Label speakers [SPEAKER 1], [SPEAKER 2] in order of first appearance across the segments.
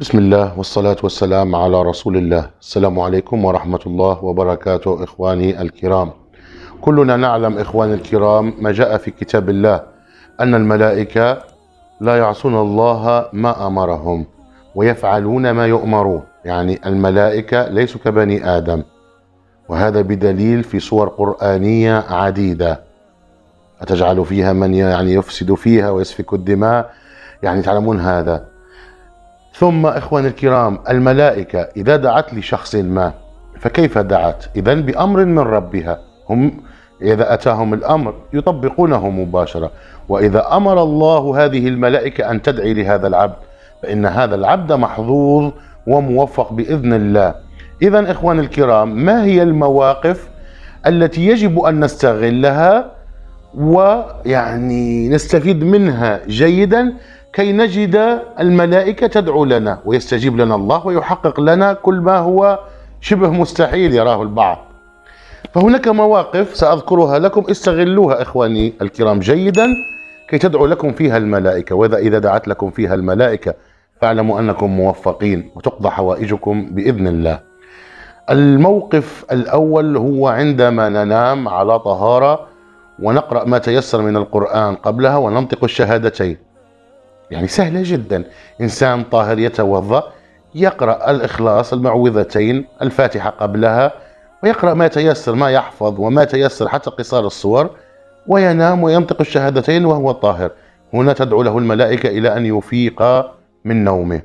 [SPEAKER 1] بسم الله والصلاة والسلام على رسول الله السلام عليكم ورحمة الله وبركاته إخواني الكرام كلنا نعلم إخواني الكرام ما جاء في كتاب الله أن الملائكة لا يعصون الله ما أمرهم ويفعلون ما يؤمرون يعني الملائكة ليسوا كبني آدم وهذا بدليل في صور قرآنية عديدة أتجعل فيها من يعني يفسد فيها ويسفك الدماء يعني تعلمون هذا ثم إخواني الكرام الملائكة إذا دعت لشخص ما فكيف دعت؟ إذا بأمر من ربها هم إذا أتاهم الأمر يطبقونه مباشرة وإذا أمر الله هذه الملائكة أن تدعي لهذا العبد فإن هذا العبد محظوظ وموفق بإذن الله إذا إخواني الكرام ما هي المواقف التي يجب أن نستغلها ويعني نستفيد منها جيدا كي نجد الملائكة تدعو لنا ويستجيب لنا الله ويحقق لنا كل ما هو شبه مستحيل يراه البعض فهناك مواقف سأذكرها لكم استغلوها إخواني الكرام جيدا كي تدعو لكم فيها الملائكة وإذا إذا دعت لكم فيها الملائكة فاعلموا أنكم موفقين وتقضى حوائجكم بإذن الله الموقف الأول هو عندما ننام على طهارة ونقرأ ما تيسر من القرآن قبلها وننطق الشهادتين يعني سهلة جدا إنسان طاهر يتوضأ يقرأ الإخلاص المعوذتين الفاتحة قبلها ويقرأ ما تيسر ما يحفظ وما تيسر حتى قصار الصور وينام وينطق الشهادتين وهو طاهر هنا تدعو له الملائكة إلى أن يفيق من نومه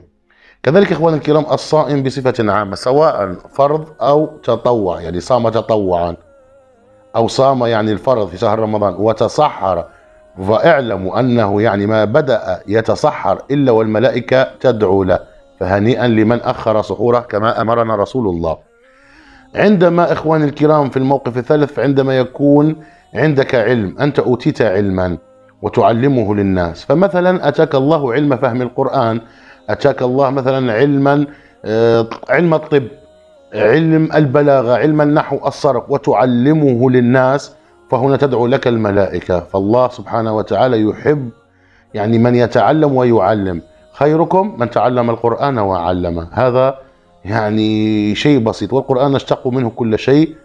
[SPEAKER 1] كذلك إخوان الكرام الصائم بصفة عامة سواء فرض أو تطوع يعني صام تطوعا أو صام يعني الفرض في شهر رمضان وتصحر واعلموا أنه يعني ما بدأ يتصحر إلا والملائكة تدعو له فهنيئا لمن أخر سحوره كما أمرنا رسول الله عندما إخوان الكرام في الموقف الثالث عندما يكون عندك علم أنت أوتيت علما وتعلمه للناس فمثلا أتاك الله علم فهم القرآن أتاك الله مثلا علما آه، علم الطب علم البلاغة علم النحو الصرف وتعلمه للناس فهنا تدعو لك الملائكة فالله سبحانه وتعالى يحب يعني من يتعلم ويعلم خيركم من تعلم القرآن وعلمه هذا يعني شيء بسيط والقرآن نشتق منه كل شيء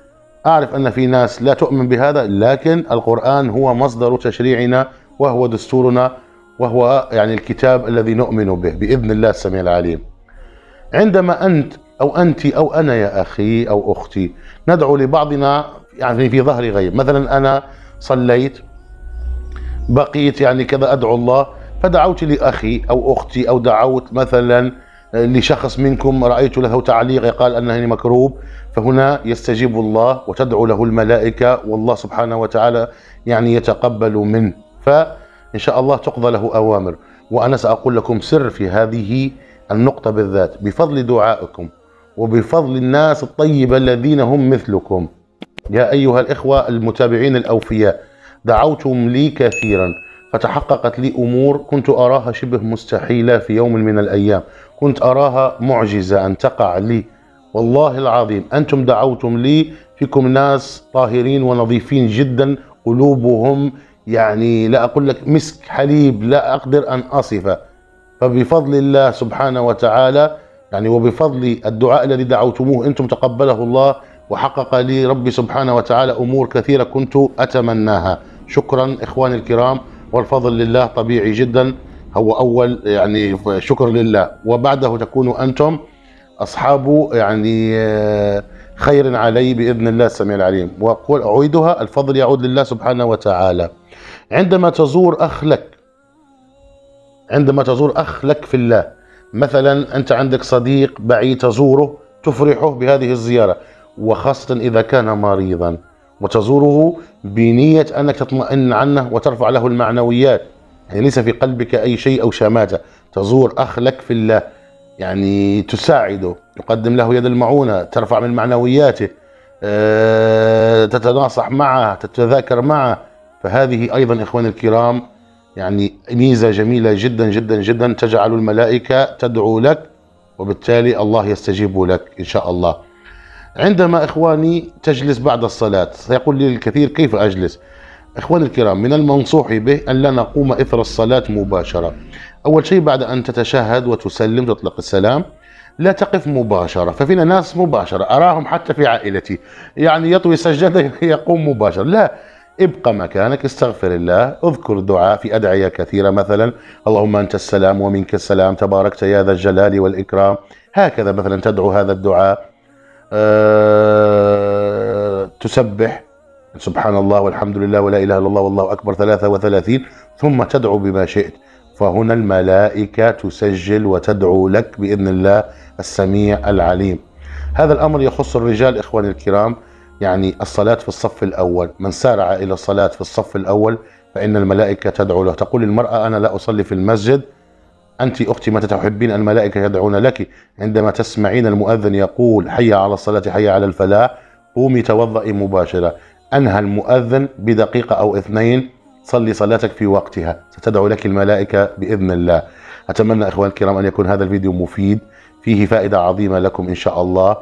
[SPEAKER 1] أعرف أن في ناس لا تؤمن بهذا لكن القرآن هو مصدر تشريعنا وهو دستورنا وهو يعني الكتاب الذي نؤمن به بإذن الله السميع العليم عندما أنت أو أنت أو أنا يا أخي أو أختي ندعو لبعضنا يعني في ظهري غيب مثلا أنا صليت بقيت يعني كذا أدعو الله فدعوت لأخي أو أختي أو دعوت مثلا لشخص منكم رأيت له تعليق قال أنني مكروب فهنا يستجيب الله وتدعو له الملائكة والله سبحانه وتعالى يعني يتقبل منه فإن شاء الله تقضى له أوامر وأنا سأقول لكم سر في هذه النقطة بالذات بفضل دعائكم وبفضل الناس الطيبة الذين هم مثلكم يا أيها الإخوة المتابعين الأوفياء دعوتم لي كثيرا فتحققت لي أمور كنت أراها شبه مستحيلة في يوم من الأيام كنت أراها معجزة أن تقع لي والله العظيم أنتم دعوتم لي فيكم ناس طاهرين ونظيفين جدا قلوبهم يعني لا أقول لك مسك حليب لا أقدر أن أصفه فبفضل الله سبحانه وتعالى يعني وبفضل الدعاء الذي دعوتموه أنتم تقبله الله وحقق لي ربي سبحانه وتعالى أمور كثيرة كنت أتمناها شكرا إخواني الكرام والفضل لله طبيعي جدا هو أول يعني شكر لله وبعده تكونوا أنتم أصحاب يعني خير علي بإذن الله السميع العليم وأقول أعيدها الفضل يعود لله سبحانه وتعالى عندما تزور أخ لك عندما تزور أخ لك في الله مثلا أنت عندك صديق بعيد تزوره تفرحه بهذه الزيارة وخاصة إذا كان مريضا وتزوره بنية أنك تطمئن عنه وترفع له المعنويات يعني ليس في قلبك أي شيء أو شماتة تزور أخ لك في الله يعني تساعده تقدم له يد المعونة ترفع من معنوياته أه تتناصح معه تتذاكر معه فهذه أيضا إخواني الكرام يعني ميزة جميلة جدا جدا جدا تجعل الملائكة تدعو لك وبالتالي الله يستجيب لك إن شاء الله عندما إخواني تجلس بعد الصلاة سيقول لي الكثير كيف أجلس إخواني الكرام من المنصوح به أن لا نقوم إثر الصلاة مباشرة أول شيء بعد أن تتشهد وتسلم تطلق السلام لا تقف مباشرة ففينا ناس مباشرة أراهم حتى في عائلتي يعني يطوي سجادة يقوم مباشرة لا ابقى مكانك استغفر الله اذكر دعاء في أدعية كثيرة مثلا اللهم أنت السلام ومنك السلام تباركت يا ذا الجلال والإكرام هكذا مثلا تدعو هذا الدعاء آه، تسبح سبحان الله والحمد لله ولا إله إلا الله والله أكبر 33 ثم تدعو بما شئت فهنا الملائكة تسجل وتدعو لك بإذن الله السميع العليم هذا الأمر يخص الرجال إخواني الكرام يعني الصلاة في الصف الأول من سارع إلى الصلاة في الصف الأول فإن الملائكة تدعو له تقول المرأة أنا لا أصلي في المسجد أنت أختي متى تحبين الملائكة يدعون لك عندما تسمعين المؤذن يقول حي على الصلاة حي على الفلاح قومي توضئي مباشرة أنهى المؤذن بدقيقة أو اثنين صلي صلاتك في وقتها ستدعو لك الملائكة بإذن الله أتمنى إخواني الكرام أن يكون هذا الفيديو مفيد فيه فائدة عظيمة لكم إن شاء الله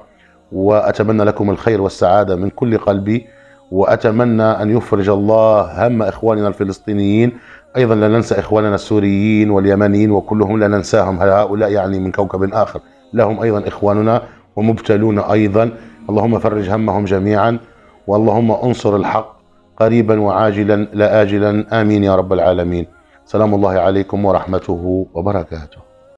[SPEAKER 1] وأتمنى لكم الخير والسعادة من كل قلبي وأتمنى أن يفرج الله هم إخواننا الفلسطينيين أيضا لا ننسى إخواننا السوريين واليمنيين وكلهم لا ننساهم هؤلاء يعني من كوكب آخر لهم أيضا إخواننا ومبتلون أيضا اللهم فرج همهم جميعا واللهم انصر الحق قريبا وعاجلا لا آجلا آمين يا رب العالمين سلام الله عليكم ورحمته وبركاته